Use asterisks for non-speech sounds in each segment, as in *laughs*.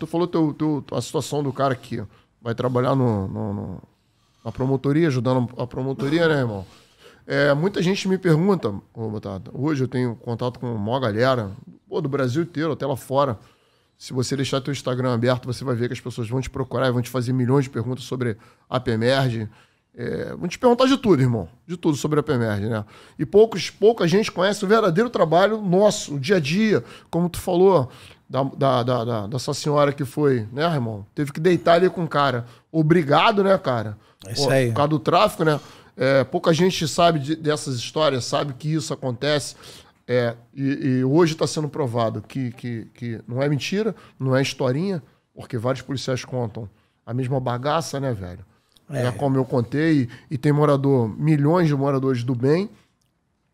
Tu falou teu, teu, a situação do cara que vai trabalhar no, no, no na promotoria, ajudando a promotoria, né, irmão? É, muita gente me pergunta, ô Batata, hoje eu tenho contato com uma galera pô, do Brasil inteiro, até lá fora. Se você deixar teu Instagram aberto, você vai ver que as pessoas vão te procurar e vão te fazer milhões de perguntas sobre a PMERG. É, vão te perguntar de tudo, irmão. De tudo sobre a PMERG, né? E poucos, pouca gente conhece o verdadeiro trabalho nosso, o dia a dia, como tu falou da, da, da, da, dessa senhora que foi, né, irmão? Teve que deitar ali com o cara. Obrigado, né, cara? É isso aí. Por causa do tráfico, né? É, pouca gente sabe de, dessas histórias, sabe que isso acontece. É, e, e, hoje está sendo provado que, que, que não é mentira, não é historinha, porque vários policiais contam a mesma bagaça, né, velho? É, é como eu contei, e, e, tem morador, milhões de moradores do bem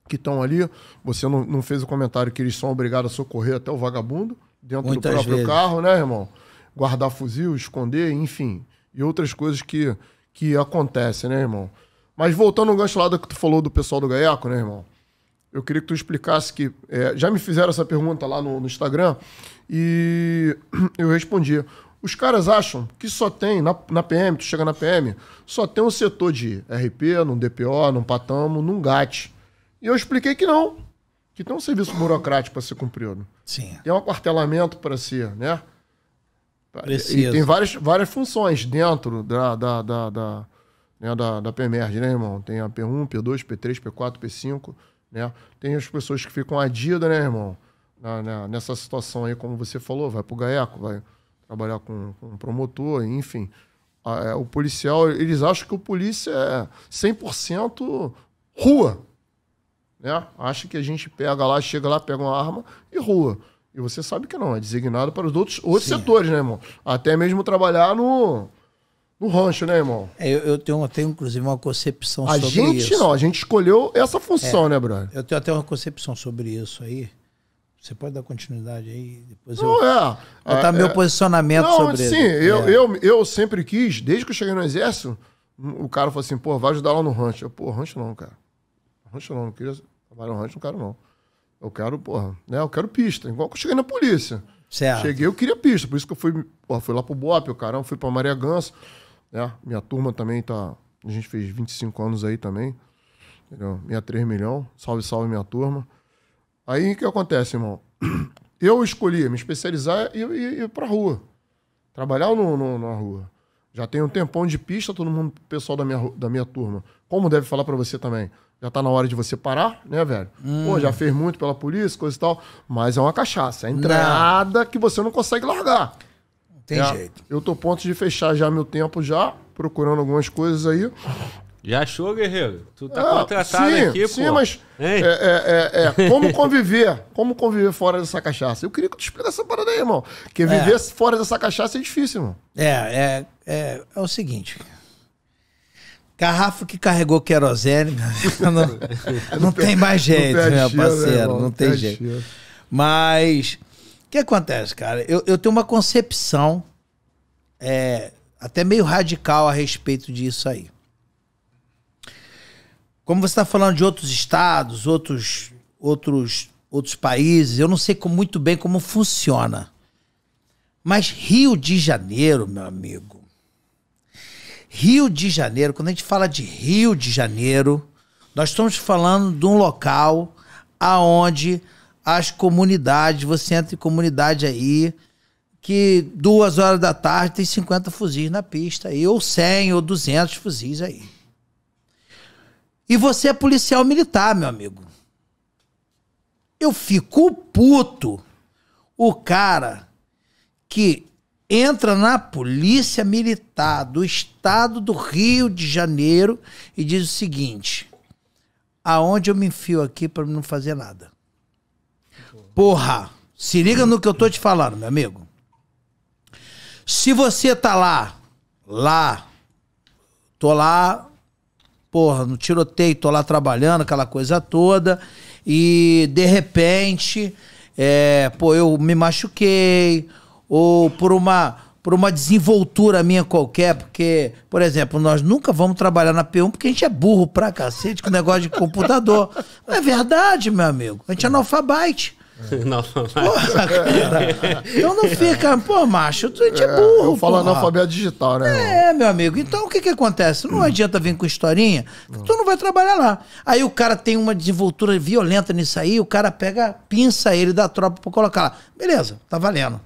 que estão ali. Você não, não, fez o comentário que eles são obrigados a socorrer até o vagabundo, dentro Muitas do próprio vezes. carro, né, irmão? Guardar fuzil, esconder, enfim. E outras coisas que, que acontecem, né, irmão? Mas voltando ao gancho lá do que tu falou do pessoal do Gaiaco, né, irmão? Eu queria que tu explicasse que. É, já me fizeram essa pergunta lá no, no Instagram e *clears throat* eu respondi. Os caras acham que só tem, na, na, PM, tu chega na PM, só tem um setor de RP, num DPO, num Patamo, num GAT. E eu expliquei que não que tem um serviço burocrático para ser cumprido. Né? Sim. Tem é um aquartelamento para ser, né? Preciso. E tem várias, várias funções dentro da, da, da, da, né, da, da PMERG, né, irmão? Tem a P1, P2, P3, P4, P5, né? Tem as pessoas que ficam adidas, né, irmão? Na, na, nessa situação aí, como você falou, vai para o GAECO, vai trabalhar com, com um promotor, enfim. A, a, é, o policial, eles acham que o polícia é 100% rua, né? Acha que a gente pega lá, chega lá, pega uma arma e rua. E você sabe que não, é designado para os outros, outros setores, né, irmão? Até mesmo trabalhar no, no rancho, né, irmão? É, eu, eu, tenho, eu tenho, inclusive, uma concepção a sobre isso. A gente não, a gente escolheu essa função, é, né, brother? Eu tenho até uma concepção sobre isso aí. Você pode dar continuidade aí? Depois não, eu, é. Botar é, meu é. posicionamento não, sobre sim, ele. Sim, eu, é. eu, eu sempre quis, desde que eu cheguei no exército, o cara falou assim, pô, vai ajudar lá no rancho. Eu, pô, rancho não, cara. Rancho não, não queria trabalhar no rancho, não quero não. Eu quero, porra, né? Eu quero pista. Igual que eu cheguei na polícia. Certo. Cheguei, eu queria pista. Por isso que eu fui, porra, fui lá pro Bop, eu caramba, fui pra Maria Gans Né? Minha turma também tá. A gente fez 25 anos aí também. Entendeu? 3 milhão. Salve, salve, minha turma. Aí o que acontece, irmão? *clears throat* Eu escolhi me especializar e ir, ir pra rua. Trabalhar no, no, na rua. Já tem um tempão de pista, todo mundo, pessoal da minha, da minha turma. Como deve falar para você também já tá na hora de você parar, né, velho? Hum. Pô, já fez muito pela polícia, coisa e tal, mas é uma cachaça, é entrada não. que você não consegue largar. tem é, jeito. Eu tô a ponto de fechar já meu tempo já, procurando algumas coisas aí. Já achou, guerreiro? Tu tá é, contratado sim, aqui, sim, pô. Sim, mas é, é, é, é *laughs* como conviver, como conviver fora dessa cachaça. Eu queria que tu explicasse essa parada aí, irmão. Porque é. viver fora dessa cachaça é difícil, irmão. É, é, é, é o seguinte, Garrafa que carregou querosene, não, *laughs* não, não tem mais jeito, meu né, parceiro, não, não tem, jeito. Mas o que acontece, cara? Eu, eu tenho uma concepção é, até meio radical a respeito disso aí. Como você está falando de outros estados, outros, outros, outros países, eu não sei muito bem como funciona. Mas Rio de Janeiro, meu amigo, Rio de Janeiro, quando a gente fala de Rio de Janeiro, nós estamos falando de um local aonde as comunidades, você entra em comunidade aí, que duas horas da tarde tem 50 fuzis na pista aí, ou 100 ou 200 fuzis aí. E você é policial militar, meu amigo. Eu fico puto o cara que entra na Polícia Militar do Estado do Rio de Janeiro e diz o seguinte: aonde eu me enfio aqui para não fazer nada? Porra, se liga no que eu tô te falando, meu amigo. Se você tá lá, lá, tô lá, porra, no tiroteio, tô lá trabalhando, aquela coisa toda, e de repente, é, pô, eu me machuquei, ou por uma por uma desenvoltura minha qualquer, porque, por exemplo, nós nunca vamos trabalhar na P1 porque a gente é burro pra cacete com negócio de computador. Não *laughs* é verdade, meu amigo. A gente é analfabete. É. Não, Então não fica, pô, macho, tu é, é burro. Eu falo analfabeto digital, né? É, meu amigo. Então o que que acontece? Não hum. adianta vir com historinha, hum. tu não vai trabalhar lá. Aí o cara tem uma desenvoltura violenta nisso aí, o cara pega, pinça ele da tropa pra colocar lá. Beleza, tá valendo.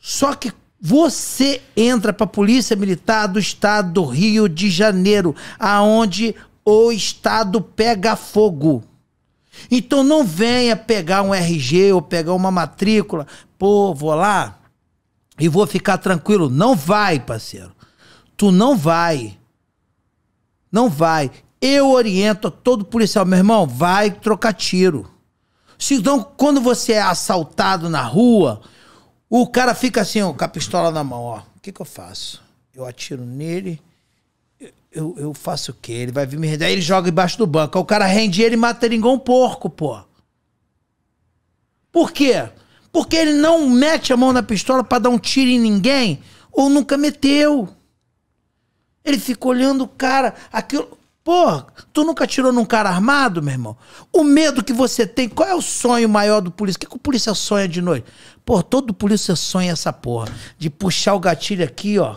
Só que você entra para a Polícia Militar do Estado do Rio de Janeiro, aonde o Estado pega fogo. Então não venha pegar um RG ou pegar uma matrícula, pô, vou lá e vou ficar tranquilo. Não vai, parceiro. Tu não vai. Não vai. Eu oriento todo policial, meu irmão, vai trocar tiro. Então, quando você é assaltado na rua, o cara fica assim, ó, com a pistola na mão, ó. O que, que eu faço? Eu atiro nele. Eu, eu faço o quê? Ele vai vir me render. Aí ele joga embaixo do banco. o cara rende ele e mata ele igual um porco, pô. Por quê? Porque ele não mete a mão na pistola para dar um tiro em ninguém ou nunca meteu. Ele fica olhando o cara. Aquilo. Pô, tu nunca tirou num cara armado, meu irmão? O medo que você tem, qual é o sonho maior do polícia? O que, que o polícia sonha de noite? Pô, todo polícia sonha essa porra. De puxar o gatilho aqui, ó.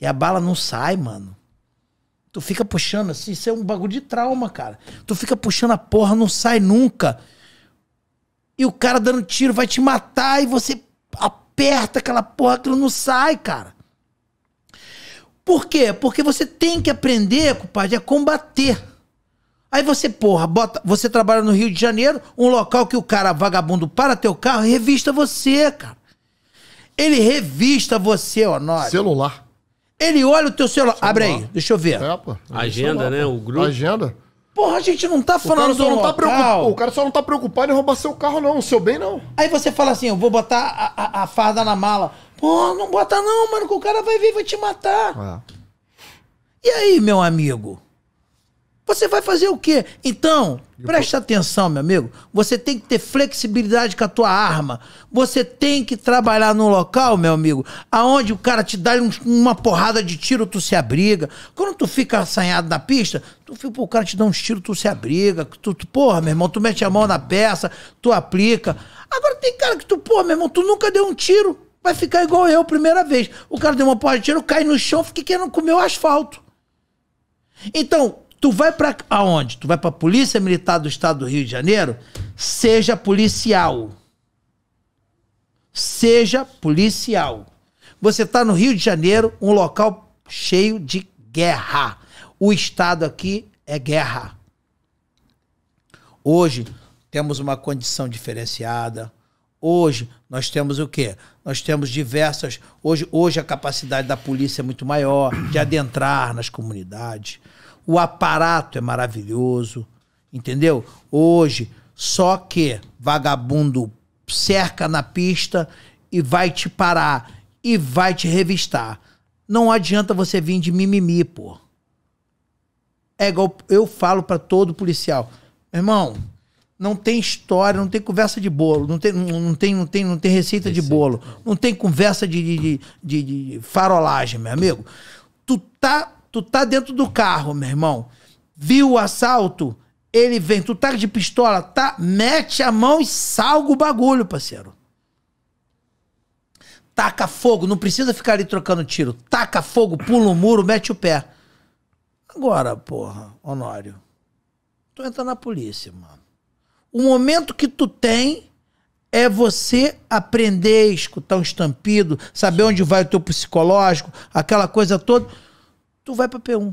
E a bala não sai, mano. Tu fica puxando assim, isso é um bagulho de trauma, cara. Tu fica puxando a porra, não sai nunca. E o cara dando tiro vai te matar e você aperta aquela porra, aquilo não sai, cara. Por quê? Porque você tem que aprender, compadre, a combater. Aí você, porra, bota, você trabalha no Rio de Janeiro, um local que o cara vagabundo para teu carro e revista você, cara. Ele revista você, Honório. Celular. Ele olha o teu celular. celular. Abre aí, deixa eu ver. É, pô. Agenda, celular, né? Pô. O grupo. Agenda. Porra, a gente não tá falando do não tá local. Tá O cara só não tá preocupado em roubar seu carro, não. O seu bem, não. Aí você fala assim, eu vou botar a, a, a farda na mala. Pô, não bota não, mano, que o cara vai vir e vai te matar. É. E aí, meu amigo? Você vai fazer o quê? Então, presta atenção, meu amigo. Você tem que ter flexibilidade com a tua arma. Você tem que trabalhar num local, meu amigo, aonde o cara te dá um, uma porrada de tiro, tu se abriga. Quando tu fica assanhado na pista, tu fica, pô, o cara te dá uns tiros, tu se abriga. Tu, tu, porra, meu irmão, tu mete a mão na peça, tu aplica. Agora tem cara que tu, porra, meu irmão, tu nunca deu um tiro vai ficar igual eu, primeira vez. O cara deu uma porra de tiro, cai no chão, fica querendo comer o asfalto. Então, tu vai para aonde? Tu vai para a Polícia Militar do Estado do Rio de Janeiro? Seja policial. Seja policial. Você está no Rio de Janeiro, um local cheio de guerra. O Estado aqui é guerra. Hoje temos uma condição diferenciada, Hoje nós temos o quê? Nós temos diversas. Hoje, hoje a capacidade da polícia é muito maior de adentrar nas comunidades. O aparato é maravilhoso, entendeu? Hoje, só que vagabundo cerca na pista e vai te parar e vai te revistar. Não adianta você vir de mimimi, pô. É igual eu falo para todo policial. Irmão, não tem história, não tem conversa de bolo, não tem, não tem, não tem, não tem receita, de bolo, não tem conversa de, de, de, de, farolagem, meu amigo. Tu tá, tu tá dentro do carro, meu irmão. Viu o assalto? Ele vem, tu tá de pistola, tá? Mete a mão e salga o bagulho, parceiro. Taca fogo, não precisa ficar ali trocando tiro. Taca fogo, pula o muro, mete o pé. Agora, porra, Honório. Tu entra na polícia, mano o momento que tu tem é você aprender a escutar um estampido, saber onde vai o teu psicológico, aquela coisa toda. Tu vai para P1.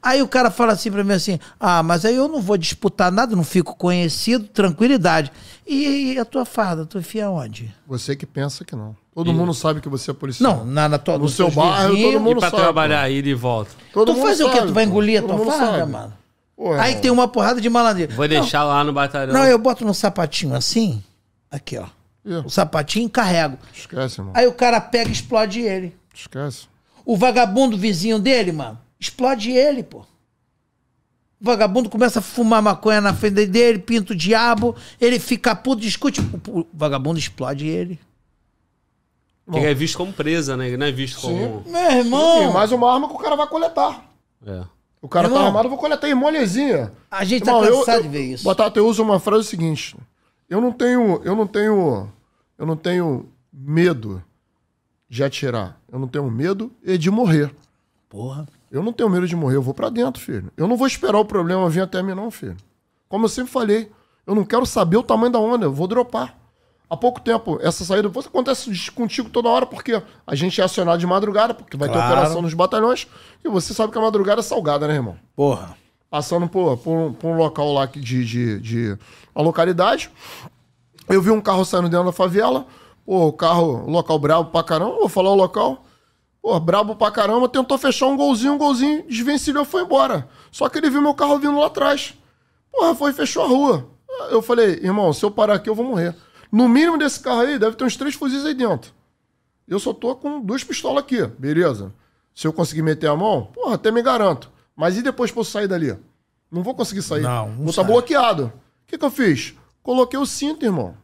Aí o cara fala assim para mim assim: "Ah, mas aí eu não vou disputar nada, não fico conhecido, tranquilidade". E, e a tua farda, tu enfia onde? Você que pensa que não. Todo e... mundo sabe que você é policial. Não, na, na tua, no, no seu bairro, todo mundo e pra sabe. para trabalhar mano. aí de volta. Todo tu faz sabe, o quê? Tu vai engolir a tua farda, sabe. mano? Porra, aí tem uma porrada de malandrinha. Vou deixar lá no batalhão. Não, eu boto no sapatinho assim, aqui, ó. Yeah. O sapatinho carrego. Esquece, mano. Aí o cara pega e explode ele. Esquece. O vagabundo vizinho dele, mano, explode ele, pô. O vagabundo começa a fumar maconha na frente dele, pinta o diabo, ele fica puto, discute. O vagabundo explode ele. Ele é visto como presa, né? Ele não é visto Sim. como. Meu irmão! E mais uma arma que o cara vai coletar. É. O cara tá irmão, tá armado, eu vou coletar em molezinha. A gente tá irmão, tá cansado eu, de ver isso. Batata, eu uso uma frase seguinte. Eu não tenho. Eu não tenho. Eu não tenho medo de atirar. Eu não tenho medo e de morrer. Porra. Eu não tenho medo de morrer, eu vou para dentro, filho. Eu não vou esperar o problema vir até mim, não, filho. Como eu sempre falei, eu não quero saber o tamanho da onda, eu vou dropar. Há pouco tempo, essa saída acontece contigo toda hora, porque a gente é acionado de madrugada, porque vai claro. ter operação nos batalhões, e você sabe que a madrugada é salgada, né, irmão? Porra. Passando por, por, um, por um, local lá de, de, de. a localidade. Eu vi um carro saindo dentro da favela. Pô, o carro, local brabo pra caramba, vou falar o local. Pô, brabo pra caramba, tentou fechar um golzinho, um golzinho, desvencilhou, foi embora. Só que ele viu meu carro vindo lá atrás. Porra, foi e fechou a rua. Eu falei, irmão, se eu parar aqui eu vou morrer. No mínimo desse carro aí, deve ter uns três fuzis aí dentro. Eu só tô com duas pistolas aqui, beleza? Se eu conseguir meter a mão, porra, até me garanto. Mas e depois posso eu sair dali? Não vou conseguir sair. Não, não vou estar tá bloqueado. O que, que eu fiz? Coloquei o cinto, irmão.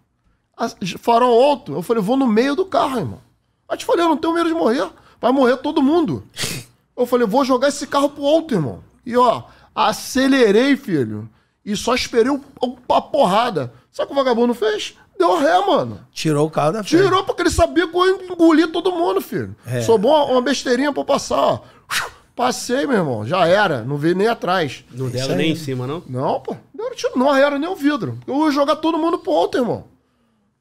farol alto. Eu falei, vou no meio do carro, irmão. Aí te falei, eu não tenho medo de morrer. Vai morrer todo mundo. *laughs* Eu falei, vou jogar esse carro pro alto, irmão. E ó, acelerei, filho. E só esperei o, a porrada. Só que o vagabundo fez, deu ré, mano. Tirou o carro da frente. Tirou porque ele sabia que eu engoli todo mundo, filho. É. bom uma besteirinha pra eu passar, ó. Passei, meu irmão. Já era. Não vi nem atrás. Não é Isso deram nem em cima, não? Não, pô. tiro. Não era nem o vidro. Eu ia jogar todo mundo pro outro, irmão.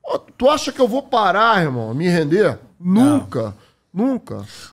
Pô, tu acha que eu vou parar, irmão? Me render? Nunca. Não. Nunca.